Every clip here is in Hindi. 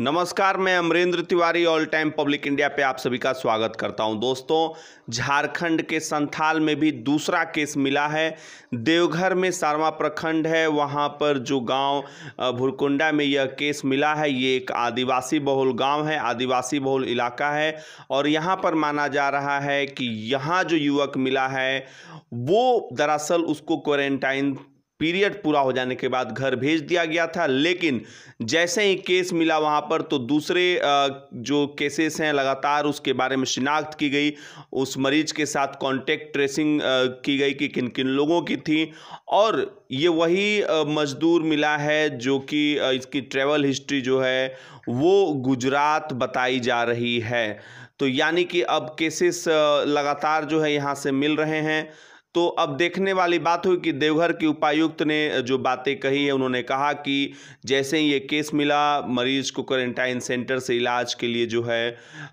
नमस्कार मैं Amrendra Tiwari all time public India पे आप सभी का स्वागत करता हूं दोस्तों झारखंड के संथाल में भी दूसरा केस मिला है देवघर में सारवा प्रखंड है वहां पर जो गांव भुरकुंडा में यह केस मिला है ये एक आदिवासी बहुल गांव है आदिवासी बहुल इलाका है और यहां पर माना जा रहा है कि यहाँ जो युवक मिला है वो दरअसल उसको क्वारेंटाइन पीरियड पूरा हो जाने के बाद घर भेज दिया गया था लेकिन जैसे ही केस मिला वहाँ पर तो दूसरे जो केसेस हैं लगातार उसके बारे में शिनाख्त की गई उस मरीज के साथ कांटेक्ट ट्रेसिंग की गई कि किन किन लोगों की थी और ये वही मजदूर मिला है जो कि इसकी ट्रेवल हिस्ट्री जो है वो गुजरात बताई जा रही है तो यानी कि अब केसेस लगातार जो है यहाँ से मिल रहे हैं तो अब देखने वाली बात हुई कि देवघर के उपायुक्त ने जो बातें कही है उन्होंने कहा कि जैसे ही ये केस मिला मरीज को क्वारंटाइन सेंटर से इलाज के लिए जो है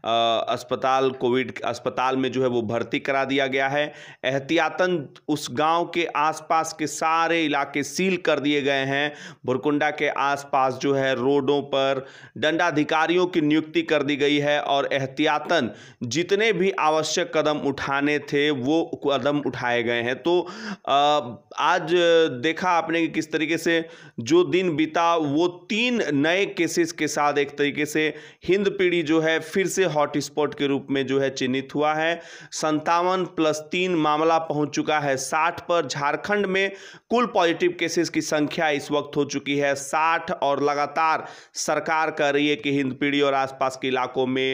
आ, अस्पताल कोविड अस्पताल में जो है वो भर्ती करा दिया गया है एहतियातन उस गांव के आसपास के सारे इलाके सील कर दिए गए हैं भुरकुंडा के आसपास जो है रोडों पर दंडाधिकारियों की नियुक्ति कर दी गई है और एहतियातन जितने भी आवश्यक कदम उठाने थे वो कदम उठाए गए गए हैं तो आज देखा आपने कि किस तरीके से जो दिन बीता वो तीन नए केसेस के साथ एक तरीके से हिंद पीढ़ी जो है फिर से हॉटस्पॉट के रूप में जो है चिन्हित हुआ है संतावन प्लस तीन मामला पहुंच चुका है साठ पर झारखंड में कुल पॉजिटिव केसेस की संख्या इस वक्त हो चुकी है साठ और लगातार सरकार कह रही है कि हिंद पीढ़ी और आसपास के इलाकों में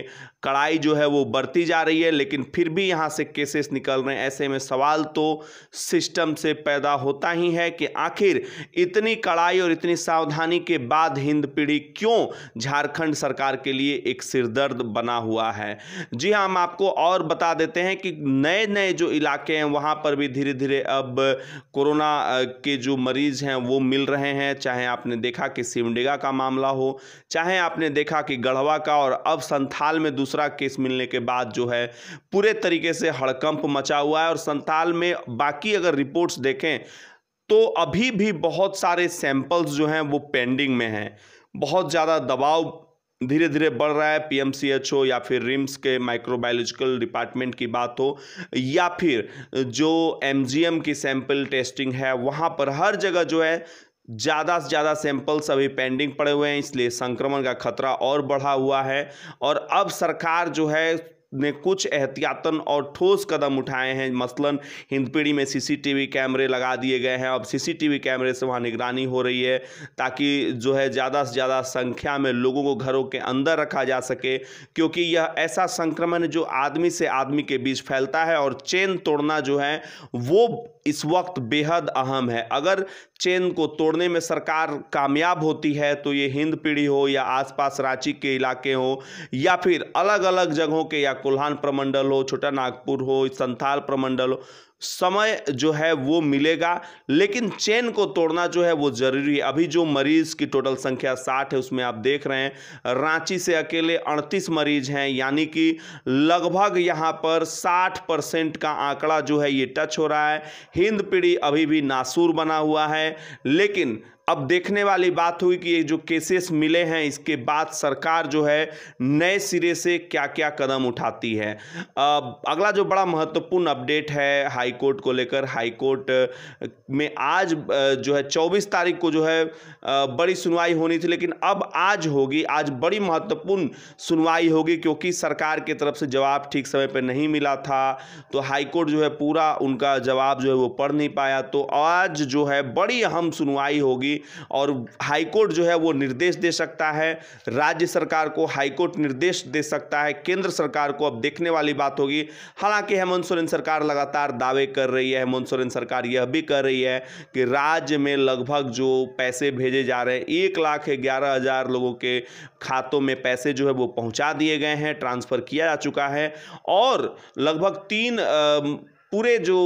कड़ाई जो है वो बढ़ती जा रही है लेकिन फिर भी यहाँ से केसेस निकल रहे हैं ऐसे में सवाल तो सिस्टम से पैदा होता ही है कि आखिर इतनी कड़ाई और इतनी सावधानी के बाद हिंद पीढ़ी क्यों झारखंड सरकार के लिए एक सिरदर्द बना हुआ है जी हाँ हम आपको और बता देते हैं कि नए नए जो इलाके हैं वहाँ पर भी धीरे धीरे अब कोरोना के जो मरीज हैं वो मिल रहे हैं चाहे आपने देखा कि सिमडेगा का मामला हो चाहे आपने देखा कि गढ़वा का और अब संथाल में दूसरा केस मिलने के बाद जो है पूरे तरीके से हड़कंप मचा हुआ है और संथाल में बाकी अगर रिपोर्ट्स देखें तो अभी भी बहुत सारे सैंपल्स जो हैं वो पेंडिंग में हैं बहुत ज़्यादा दबाव धीरे धीरे बढ़ रहा है पीएमसीएच हो या फिर रिम्स के माइक्रोबायोलॉजिकल डिपार्टमेंट की बात हो या फिर जो एमजीएम की सैंपल टेस्टिंग है वहाँ पर हर जगह जो है ज़्यादा से ज़्यादा सैंपल्स अभी पेंडिंग पड़े हुए हैं इसलिए संक्रमण का खतरा और बढ़ा हुआ है और अब सरकार जो है ने कुछ एहतियातन और ठोस कदम उठाए हैं मसलन हिंदपीढ़ी में सीसीटीवी कैमरे लगा दिए गए हैं अब सीसीटीवी कैमरे से वहाँ निगरानी हो रही है ताकि जो है ज़्यादा से ज़्यादा संख्या में लोगों को घरों के अंदर रखा जा सके क्योंकि यह ऐसा संक्रमण जो आदमी से आदमी के बीच फैलता है और चेन तोड़ना जो है वो इस वक्त बेहद अहम है अगर चेन को तोड़ने में सरकार कामयाब होती है तो ये हिंद पीढ़ी हो या आसपास रांची के इलाके हो या फिर अलग अलग जगहों के या कोल्हान प्रमंडल हो छोटा नागपुर हो संथाल प्रमंडल हो समय जो है वो मिलेगा लेकिन चेन को तोड़ना जो है वो ज़रूरी है अभी जो मरीज़ की टोटल संख्या साठ है उसमें आप देख रहे हैं रांची से अकेले अड़तीस मरीज हैं यानी कि लगभग यहाँ पर साठ परसेंट का आंकड़ा जो है ये टच हो रहा है हिंद पीढ़ी अभी भी नासूर बना हुआ है लेकिन अब देखने वाली बात हुई कि ये जो केसेस मिले हैं इसके बाद सरकार जो है नए सिरे से क्या क्या कदम उठाती है अगला जो बड़ा महत्वपूर्ण अपडेट है हाई हाईकोर्ट कोर्ट को लेकर हाईकोर्ट में आज जो है चौबीस तारीख को जो है बड़ी सुनवाई होनी थी लेकिन अब आज होगी आज बड़ी महत्वपूर्ण सुनवाई होगी क्योंकि सरकार की तरफ से जवाब ठीक समय पर नहीं मिला था तो हाईकोर्ट जो है पूरा उनका जवाब जो है वो पढ़ नहीं पाया तो आज जो है बड़ी अहम सुनवाई होगी और हाईकोर्ट जो है वो निर्देश दे सकता है राज्य सरकार को हाईकोर्ट निर्देश दे सकता है केंद्र सरकार को अब देखने वाली बात होगी हालांकि हेमंत सोरेन सरकार लगातार दावे दावे कर रही है हेमंत सोरेन सरकार यह भी कर रही है कि राज्य में लगभग जो पैसे भेजे जा रहे हैं एक लाख ग्यारह हज़ार लोगों के खातों में पैसे जो है वो पहुंचा दिए गए हैं ट्रांसफ़र किया जा चुका है और लगभग तीन पूरे जो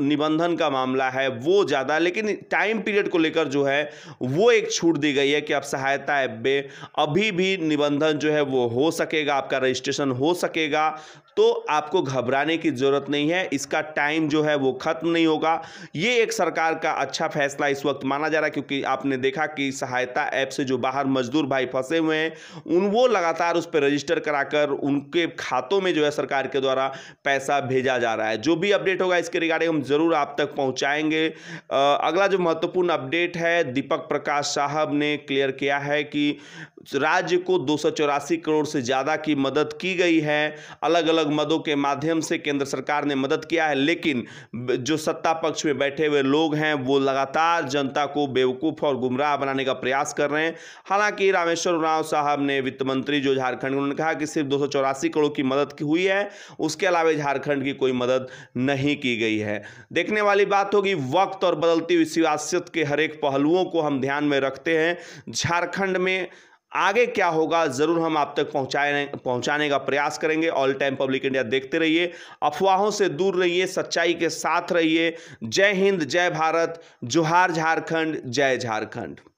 निबंधन का मामला है वो ज़्यादा लेकिन टाइम पीरियड को लेकर जो है वो एक छूट दी गई है कि आप सहायता ऐप में अभी भी निबंधन जो है वो हो सकेगा आपका रजिस्ट्रेशन हो सकेगा तो आपको घबराने की ज़रूरत नहीं है इसका टाइम जो है वो ख़त्म नहीं होगा ये एक सरकार का अच्छा फैसला इस वक्त माना जा रहा है क्योंकि आपने देखा कि सहायता ऐप से जो बाहर मजदूर भाई फंसे हुए हैं उन वो लगातार उस पर रजिस्टर कराकर उनके खातों में जो है सरकार के द्वारा पैसा भेजा जा रहा है जो भी अपडेट होगा इसके रिगार्डिंग हम ज़रूर आप तक पहुंचाएंगे अगला जो महत्वपूर्ण अपडेट है दीपक प्रकाश साहब ने क्लियर किया है कि राज्य को दो करोड़ से ज़्यादा की मदद की गई है अलग अलग मदों के माध्यम से केंद्र सरकार ने मदद किया है लेकिन जो सत्ता पक्ष में बैठे हुए लोग हैं वो लगातार जनता को बेवकूफ़ और गुमराह बनाने का प्रयास कर रहे हैं हालांकि रामेश्वर उराव साहब ने वित्त मंत्री जो झारखंड उन्होंने कहा कि सिर्फ दो करोड़ की मदद की हुई है उसके अलावा झारखंड की कोई मदद नहीं की गई है देखने वाली बात होगी वक्त और बदलती हुई सियासत के हर एक पहलुओं को हम ध्यान में रखते हैं झारखंड में आगे क्या होगा ज़रूर हम आप तक पहुंचाने पहुंचाने का प्रयास करेंगे ऑल टाइम पब्लिक इंडिया देखते रहिए अफवाहों से दूर रहिए सच्चाई के साथ रहिए जय हिंद जय भारत जोहार झारखंड जय झारखंड